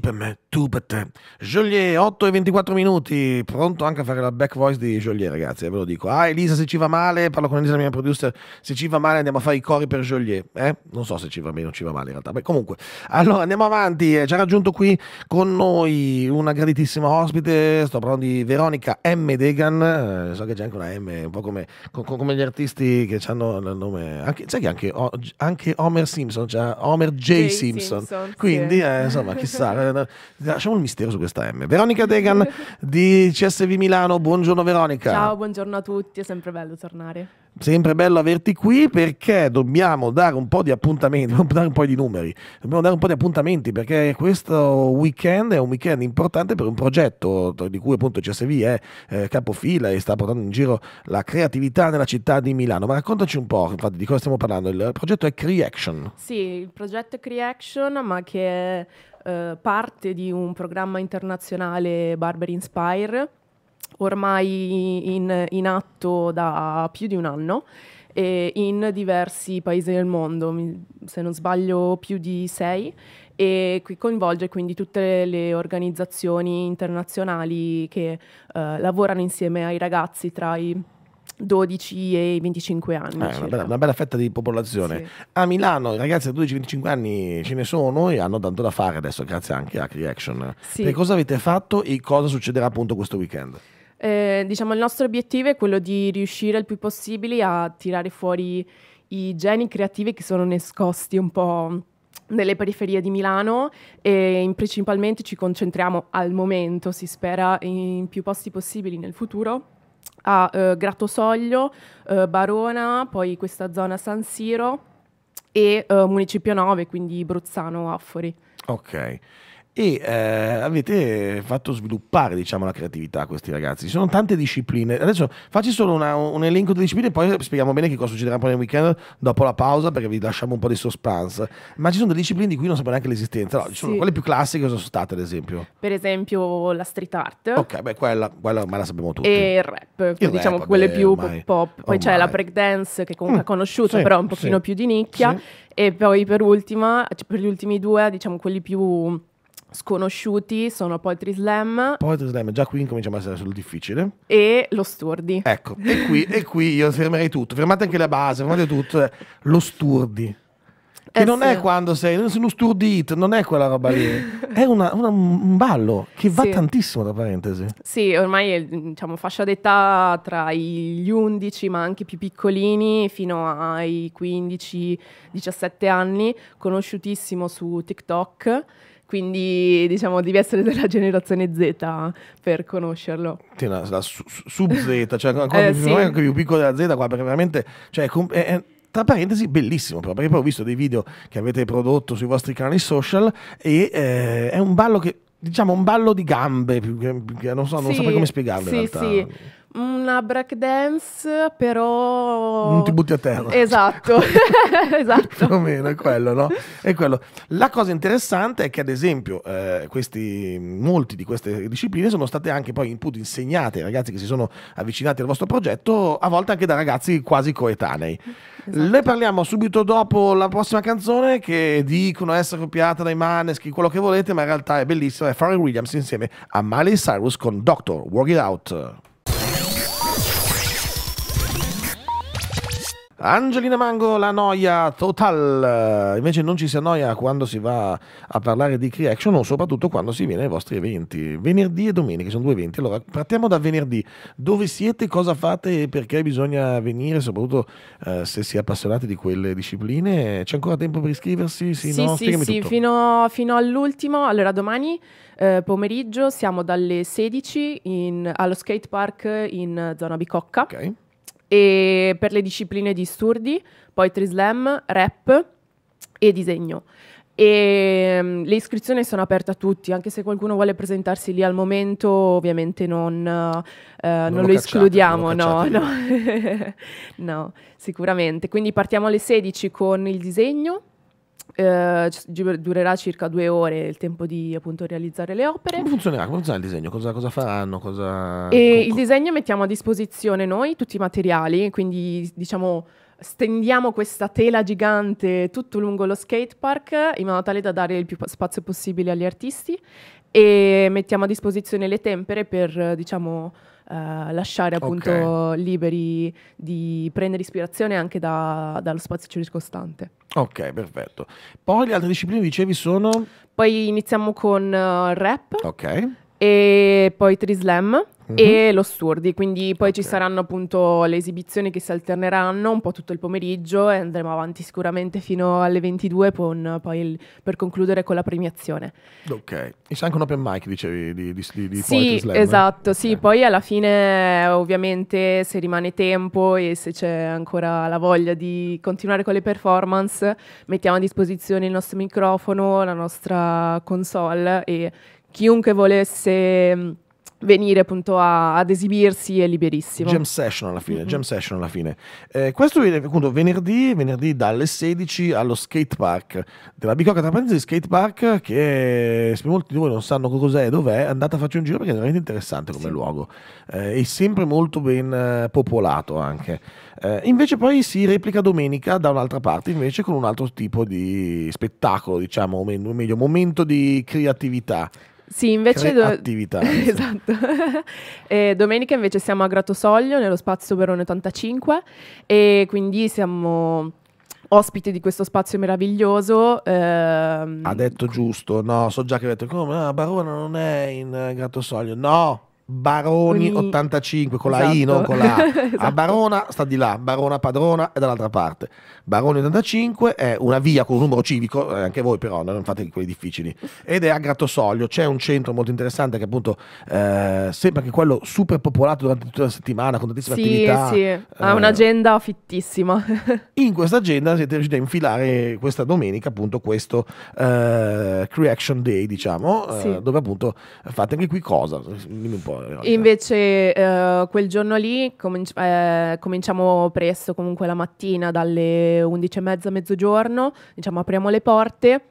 per me, tu per te. Joliet, 8 e 24 minuti, pronto anche a fare la back voice di Joliet ragazzi, eh, ve lo dico. Ah Elisa se ci va male, parlo con Elisa la mia producer, se ci va male andiamo a fare i cori per Joliet. Eh? Non so se ci va bene o ci va male in realtà. Beh, comunque, allora andiamo avanti, eh, ci ha raggiunto qui con noi una graditissima ospite, sto parlando di Veronica M. Degan, eh, so che c'è anche una M, un po' come, co come gli artisti che hanno il nome, anche, sai che anche, anche Homer Simpson, cioè Homer J. J. Simpson. Simpson. Quindi sì. Eh, insomma chissà. Lasciamo il mistero su questa M. Veronica Degan di CSV Milano, buongiorno Veronica. Ciao, buongiorno a tutti, è sempre bello tornare. Sempre bello averti qui perché dobbiamo dare un po' di appuntamenti, dobbiamo dare un po' di numeri, dobbiamo dare un po' di appuntamenti perché questo weekend è un weekend importante per un progetto di cui appunto CSV è eh, capofila e sta portando in giro la creatività nella città di Milano. Ma raccontaci un po' infatti di cosa stiamo parlando. Il progetto è Creation. Sì, il progetto è Creaction ma che È... Eh, parte di un programma internazionale Barber Inspire, ormai in, in atto da più di un anno in diversi paesi del mondo, se non sbaglio più di sei, e qui coinvolge quindi tutte le organizzazioni internazionali che eh, lavorano insieme ai ragazzi tra i 12 e 25 anni. Ah, una, bella, una, bella, fetta di popolazione. Sì. A Milano i ragazzi da 12-25 anni ce ne sono e hanno tanto da fare adesso, grazie anche a Reaction. Sì. Che cosa avete fatto e cosa succederà appunto questo weekend? Eh, diciamo il nostro obiettivo è quello di riuscire il più possibile a tirare fuori i geni creativi che sono nascosti un po' nelle periferie di Milano e principalmente ci concentriamo al momento, si spera, in più posti possibili nel futuro a eh, Grattosoglio, eh, Barona, poi questa zona San Siro e eh, Municipio 9, quindi Bruzzano, Affori. Ok e eh, avete fatto sviluppare diciamo, la creatività a questi ragazzi. Ci sono tante discipline. Adesso facci solo una, un elenco di discipline e poi spieghiamo bene che cosa succederà poi nel weekend dopo la pausa perché vi lasciamo un po' di suspense. Ma ci sono delle discipline di cui non sapevo neanche l'esistenza. No, ci sono quelle più classiche cosa sono state ad esempio? Per esempio la street art. Ok, beh quella, quella ormai la sappiamo tutti. E il rap, il diciamo rap, quelle beh, più ormai, pop. Poi ormai. c'è la breakdance che comunque mm, è conosciuta sì, però un pochino sì, più di nicchia. E poi per ultima, cioè, per gli ultimi due diciamo quelli più sconosciuti sono Poetry Slam. Poetry Slam, già qui incominciamo a essere sul difficile. E lo Sturdi. Ecco, e qui, e qui io fermerei tutto. Fermate anche la base, fermate tutto. Eh. Lo Sturdi. Che eh non sì. è quando sei, uno sturdito, non è quella roba lì. È una, una, un ballo che va sì. tantissimo, tra parentesi. Sì, ormai è diciamo, fascia d'età tra gli 11, ma anche più piccolini, fino ai 15-17 anni, conosciutissimo su TikTok quindi diciamo devi essere della generazione Z per conoscerlo. Sì, la, la sub Z, cioè ancora, eh, più, sì. anche più piccola della Z qua, perché veramente... Cioè, è, è, tra parentesi bellissimo però, perché poi ho visto dei video che avete prodotto sui vostri canali social e eh, è un ballo che diciamo un ballo di gambe, più che, più che non, so, sì, saprei come spiegarlo sì, in realtà. Sì una break dance, però... Non ti butti a terra. Esatto, esatto. Più o meno è quello, no? È quello. La cosa interessante è che, ad esempio, eh, questi, molti di queste discipline sono state anche poi input insegnate ai ragazzi che si sono avvicinati al vostro progetto, a volte anche da ragazzi quasi coetanei. Esatto. Ne parliamo subito dopo la prossima canzone che dicono essere copiata dai Maneschi, quello che volete, ma in realtà è bellissima, è Farrell Williams insieme a Miley Cyrus con Doctor, Work It Out. Angelina Mango, la noia total. Invece non ci si annoia quando si va a parlare di creation o soprattutto quando si viene ai vostri eventi. Venerdì e domenica sono due eventi. Allora, partiamo da venerdì. Dove siete, cosa fate e perché bisogna venire, soprattutto eh, se si è appassionati di quelle discipline. C'è ancora tempo per iscriversi? Sì, sì, no? sì, sì fino, fino, all'ultimo. Allora, domani eh, pomeriggio siamo dalle 16 in, allo skate park in zona Bicocca. Ok e per le discipline di Sturdi, Poetry Slam, Rap e Disegno. E, mm, le iscrizioni sono aperte a tutti, anche se qualcuno vuole presentarsi lì al momento, ovviamente non, uh, non, non lo, lo, escludiamo, non lo no, no. no, sicuramente. Quindi partiamo alle 16 con il disegno, eh, durerà circa due ore il tempo di appunto realizzare le opere. Come funzionerà? Come funziona il disegno? Cosa, cosa faranno? Cosa... E il disegno mettiamo a disposizione noi tutti i materiali, quindi diciamo stendiamo questa tela gigante tutto lungo lo skatepark in modo tale da dare il più spazio possibile agli artisti e mettiamo a disposizione le tempere per diciamo eh, lasciare appunto okay. liberi di prendere ispirazione anche da, dallo spazio circostante. Ok, perfetto. Poi le altre discipline dicevi sono? Poi iniziamo con uh, rap. Ok. E poi Trislam. Mhm. e lo Sturdi, quindi poi okay. ci saranno appunto le esibizioni che si alterneranno un po' tutto il pomeriggio e andremo avanti sicuramente fino alle 22 con, poi il, per concludere con la premiazione. Ok, e c'è anche un open mic dicevi di, di, di Sì, Slam, eh? esatto, sì, okay. poi alla fine ovviamente se rimane tempo e se c'è ancora la voglia di continuare con le performance mettiamo a disposizione il nostro microfono, la nostra console e chiunque volesse venire appunto a, ad esibirsi è liberissimo. Jam session alla fine, mm-hmm. jam session alla fine. Eh, questo viene appunto venerdì, venerdì dalle 16 allo skate park della Bicocca tra parentesi skate park che se molti di voi non sanno cos'è e dov'è, andate a farci un giro perché è veramente interessante come sì. luogo eh, e sempre molto ben eh, popolato anche. Eh, invece poi si replica domenica da un'altra parte invece con un altro tipo di spettacolo, diciamo, o meglio momento di creatività. Sì, invece... Cioè, do... Attività. esatto. domenica invece siamo a Gratosoglio, nello spazio Verone 85, e quindi siamo ospite di questo spazio meraviglioso. Ehm... Ha detto giusto, no, so già che ha detto come, ah, Barona non è in eh, Gratosoglio, no! Baroni85 con esatto. la I, esatto. non con la A. esatto. A Barona sta di là, Barona Padrona è dall'altra parte. Baroni85 è una via con un numero civico, eh, anche voi però, non fate quelli difficili. Ed è a Grattosoglio, c'è un centro molto interessante che appunto eh, sembra che quello super popolato durante tutta la settimana con tantissime sì, attività. Sì, eh, ha un'agenda fittissima. in questa agenda siete riusciti a infilare questa domenica appunto questo eh, Creation Day, diciamo, sì. Eh, dove appunto fate anche qui cosa? Dimmi un po'. Invece eh, quel giorno lì cominci- eh, cominciamo presto, comunque la mattina dalle 11.30 mezzogiorno, diciamo apriamo le porte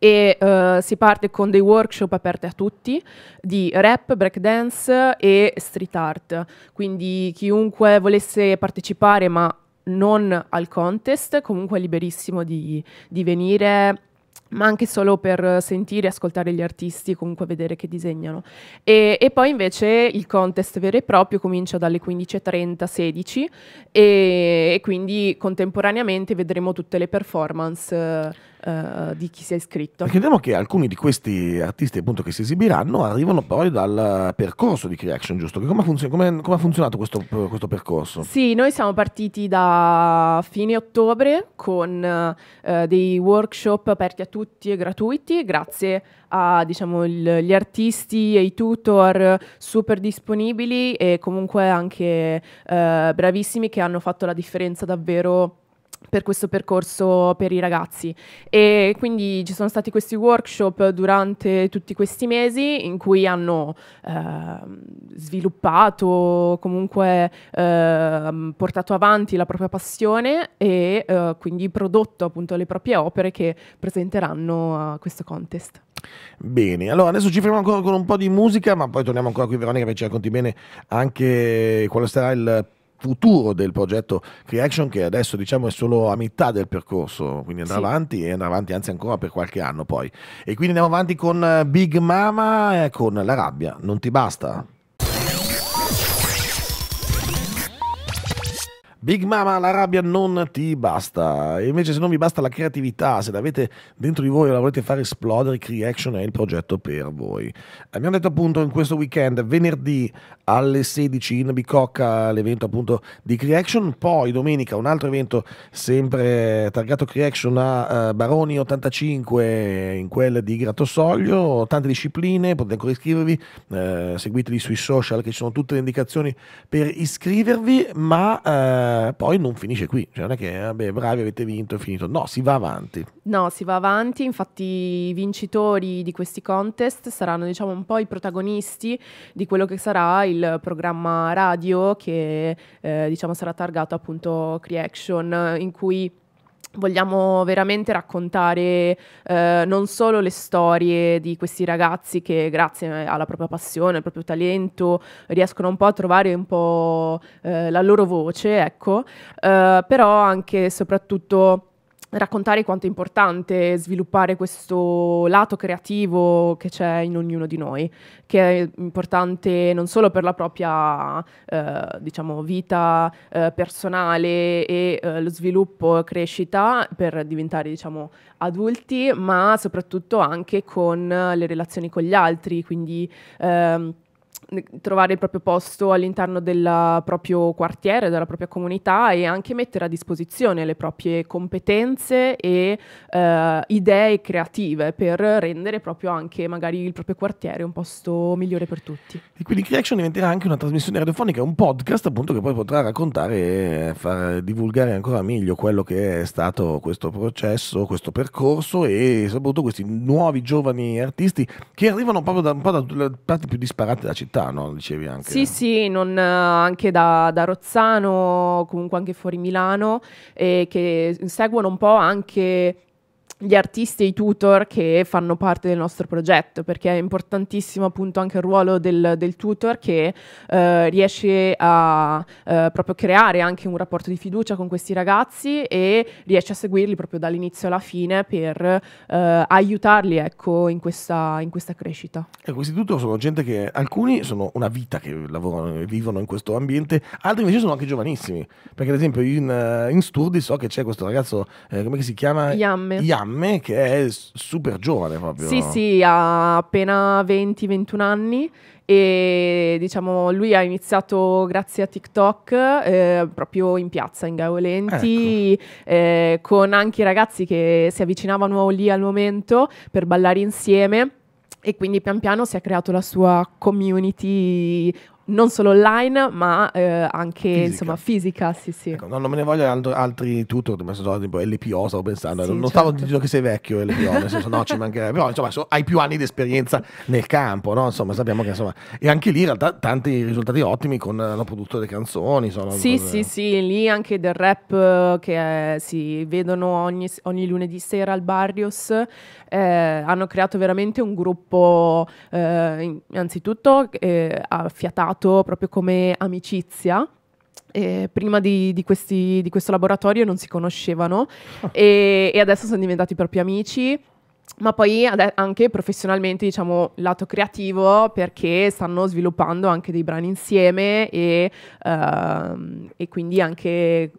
e uh, si parte con dei workshop aperti a tutti di rap, breakdance e street art. Quindi chiunque volesse partecipare ma non al contest, comunque è liberissimo di, di venire ma anche solo per sentire, ascoltare gli artisti, comunque vedere che disegnano. E, e poi invece il contest vero e proprio comincia dalle 15.30, 16 e, e quindi contemporaneamente vedremo tutte le performance eh, eh, di chi si è iscritto. Perché vediamo che alcuni di questi artisti appunto, che si esibiranno arrivano poi dal percorso di Creation, giusto? Come ha funzion- funzionato questo, questo, percorso? Sì, noi siamo partiti da fine ottobre con uh, dei workshop aperti a tutti e gratuiti, grazie a diciamo, il, gli artisti e i tutor super disponibili e comunque anche uh, bravissimi che hanno fatto la differenza davvero per questo percorso per i ragazzi e quindi ci sono stati questi workshop durante tutti questi mesi in cui hanno eh, sviluppato comunque eh, portato avanti la propria passione e eh, quindi prodotto appunto le proprie opere che presenteranno a questo contest. Bene, allora adesso ci fermiamo ancora con un po' di musica, ma poi torniamo ancora qui Veronica perché ci racconti bene anche quale sarà il futuro del progetto Creation che adesso diciamo è solo a metà del percorso quindi andrà sì. avanti e andrà avanti anzi ancora per qualche anno poi e quindi andiamo avanti con eh, Big Mama e con La rabbia non ti basta Big Mama, la rabbia non ti basta. Invece, se non vi basta la creatività, se l'avete dentro di voi e la volete fare esplodere, Creation è il progetto per voi. Abbiamo detto appunto in questo weekend, venerdì alle 16 in Bicocca, l'evento appunto di Creation. Poi domenica un altro evento, sempre targato Creation a eh, Baroni 85, in quel di Grattosoglio. Tante discipline, potete ancora iscrivervi. Eh, seguiteli sui social che ci sono tutte le indicazioni per iscrivervi. Ma. Eh, eh, poi non finisce qui, cioè non è che vabbè, bravi avete vinto e finito, no, si va avanti. No, si va avanti, infatti i vincitori di questi contest saranno diciamo un po' i protagonisti di quello che sarà il programma radio che eh, diciamo sarà targato appunto Creaction in cui Vogliamo veramente raccontare eh, non solo le storie di questi ragazzi che grazie eh, alla propria passione, al proprio talento, riescono un po' a trovare un po' eh, la loro voce, ecco, eh, però anche e soprattutto raccontare quanto è importante sviluppare questo lato creativo che c'è in ognuno di noi, che è importante non solo per la propria eh, diciamo, vita eh, personale e eh, lo sviluppo, e crescita per diventare diciamo, adulti, ma soprattutto anche con le relazioni con gli altri, quindi ehm, trovare il proprio posto all'interno del proprio quartiere, della propria comunità e anche mettere a disposizione le proprie competenze e eh, idee creative per rendere proprio anche magari il proprio quartiere un posto migliore per tutti. E quindi Creation diventerà anche una trasmissione radiofonica, un podcast appunto che poi potrà raccontare e far divulgare ancora meglio quello che è stato questo processo, questo percorso e soprattutto questi nuovi giovani artisti che arrivano proprio da un po' da, tutte le parti più disparate della città città, no? Dicevi anche. Sì, sì, non, eh, anche da, da, Rozzano, comunque anche fuori Milano, e che seguono un po' anche gli artisti e i tutor che fanno parte del nostro progetto, perché è importantissimo appunto anche il ruolo del, del tutor che eh, riesce a eh, proprio creare anche un rapporto di fiducia con questi ragazzi e riesce a seguirli proprio dall'inizio alla fine per eh, aiutarli ecco, in, questa, in questa crescita. E questi tutor sono gente che alcuni sono una vita che lavorano, vivono in questo ambiente, altri invece sono anche giovanissimi, perché ad esempio in, eh, in Sturdi so che c'è questo ragazzo, eh, come si chiama? Yamme. Yamme fiamme che è super giovane proprio. Sì, sì, ha appena 20-21 anni e diciamo lui ha iniziato grazie a TikTok eh, proprio in piazza in Gaolenti ecco. eh, con anche i ragazzi che si avvicinavano lì al momento per ballare insieme e quindi pian piano si è creato la sua community non solo online, ma eh, anche fisica. insomma fisica. Sì, sì. Ecco, non me ne voglio altri, altri tutor, tipo LPO, stavo pensando. Sì, non certo. stavo dicendo che sei vecchio LPO, nel senso no, ci mancherebbe. Però insomma so, hai più anni di esperienza nel campo, no? Insomma, sappiamo che insomma. E anche lì in realtà tanti risultati ottimi con la eh, produzione delle canzoni. Sono sì, cose... sì, sì, lì anche del rap eh, che è, eh, si vedono ogni, ogni, lunedì sera al Barrios. Eh, hanno creato veramente un gruppo, eh, innanzitutto affiatato iniziato proprio come amicizia. Eh, prima di, di, questi, di, questo laboratorio non si conoscevano oh. e, e adesso sono diventati proprio amici ma poi anche professionalmente, diciamo, lato creativo, perché stanno sviluppando anche dei brani insieme e, uh, e quindi anche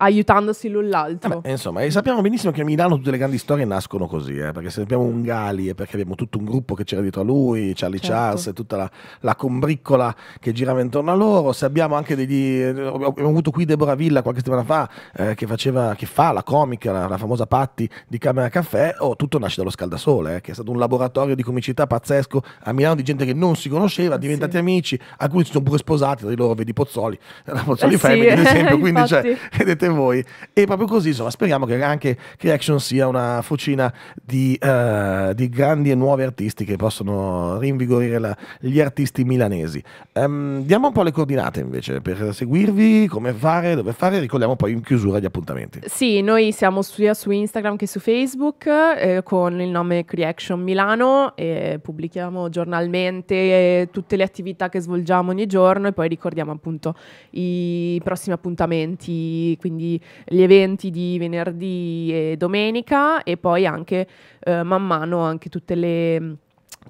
aiutandosi l'un l'altro. Eh beh, insomma, sappiamo benissimo che a Milano tutte le grandi storie nascono così, eh, perché se abbiamo un Gali e perché abbiamo tutto un gruppo che c'era dietro a lui, Charlie certo. Charles e tutta la, la, combriccola che girava intorno a loro, se abbiamo anche degli... abbiamo avuto qui Deborah Villa qualche settimana fa eh, che, faceva, che fa la comica, la, la famosa Patti di Camera Caffè, oh, tutto nasce dallo scaldasole, eh, che è stato un laboratorio di comicità pazzesco a Milano di gente che non si conosceva, diventati amici, alcuni si sono pure sposati, tra di loro vedi Pozzoli, la Pozzoli eh Family ad esempio, quindi cioè, vedete voi. E proprio così, insomma, speriamo che anche Reaction sia una fucina di, uh, di grandi e nuovi artisti che possono rinvigorire la, gli artisti milanesi. Um, diamo un po' le coordinate invece per seguirvi, come fare, dove fare, ricordiamo poi in chiusura gli appuntamenti. Sì, noi siamo sia su Instagram che su Facebook eh, con il nome Creaction Milano e pubblichiamo giornalmente eh, tutte le attività che svolgiamo ogni giorno e poi ricordiamo appunto i prossimi appuntamenti, quindi quindi gli eventi di venerdì e domenica e poi anche eh, man mano anche tutte le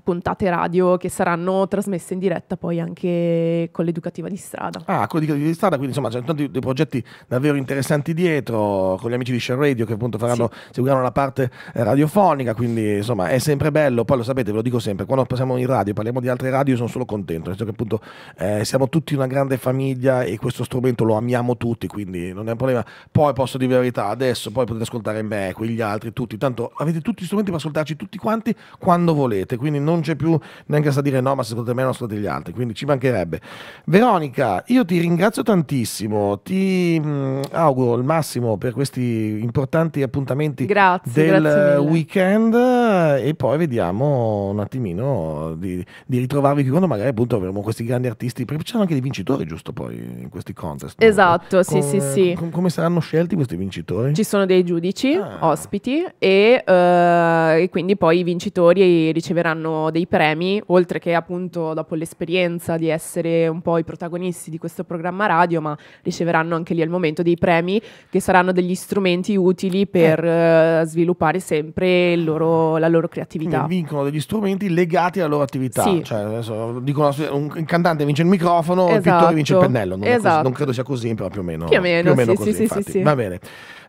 puntate radio che saranno trasmesse in diretta poi anche con l'educativa di strada. Ah, con l'educativa di strada, quindi insomma c'è tanti dei progetti davvero interessanti dietro, con gli amici di Share Radio che appunto faranno, sì. seguiranno la parte eh, radiofonica, quindi insomma è sempre bello, poi lo sapete, ve lo dico sempre, quando passiamo in radio, parliamo di altre radio, sono solo contento, nel senso che appunto eh, siamo tutti una grande famiglia e questo strumento lo amiamo tutti, quindi non è un problema. Poi posso dire la verità, adesso poi potete ascoltare me, quegli altri, tutti, tanto avete tutti gli strumenti per ascoltarci tutti quanti quando volete, quindi quindi non c'è più neanche a dire no, ma secondo me non sono degli altri, quindi ci mancherebbe. Veronica, io ti ringrazio tantissimo, ti mm, auguro il massimo per questi importanti appuntamenti grazie, del grazie weekend e poi vediamo un attimino di, di ritrovarvi qui quando magari appunto avremo questi grandi artisti, perché c'erano anche dei vincitori giusto poi in questi contest. Esatto, no? sì, sì, sì. come saranno scelti questi vincitori? Ci sono dei giudici, ah. ospiti e, uh, e quindi poi i vincitori riceveranno vincono dei premi, oltre che appunto dopo l'esperienza di essere un po' i protagonisti di questo programma radio, ma riceveranno anche lì al momento dei premi che saranno degli strumenti utili per eh. eh sviluppare sempre loro, la loro creatività. Quindi vincono degli strumenti legati alla loro attività. Sì. Cioè, adesso, dicono, un cantante vince il microfono, esatto. il pittore vince il esatto. pennello. Non, esatto. così, non, credo sia così, però più o meno. Più o meno, più o meno sì, così, sì, infatti. sì, Va bene.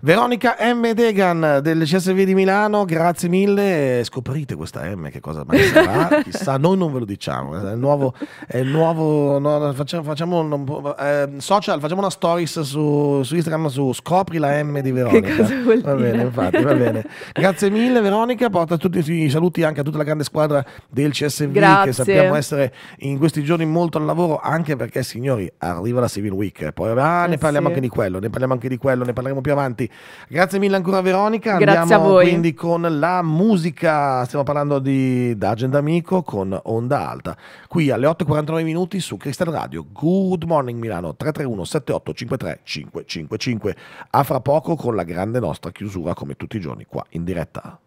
Veronica M. Degan del CSV di Milano, grazie mille. Scoprite questa M, che cosa magari chissà, chissà, noi non ve lo diciamo. Eh. È il nuovo, è il nuovo no, facciamo, facciamo un, eh, social, facciamo una stories su, su, Instagram su Scopri la M di Veronica. Va bene, infatti, va bene. Grazie mille, Veronica. Porta tutti i saluti anche a tutta la grande squadra del CSV Grazie. che sappiamo essere in questi giorni molto al lavoro, anche perché, signori, arriva la Civil Week. Poi ah, eh ne parliamo sì. anche di quello, ne parliamo anche di quello, ne parleremo più avanti. Grazie mille ancora, Veronica. Grazie Andiamo a voi. quindi con la musica. Stiamo parlando di Dagia. Agenda Amico con Onda Alta. Qui alle 8.49 minuti su Christian Radio. Good Morning Milano 331 7853 555. A fra poco con la grande nostra chiusura come tutti i giorni qua in diretta.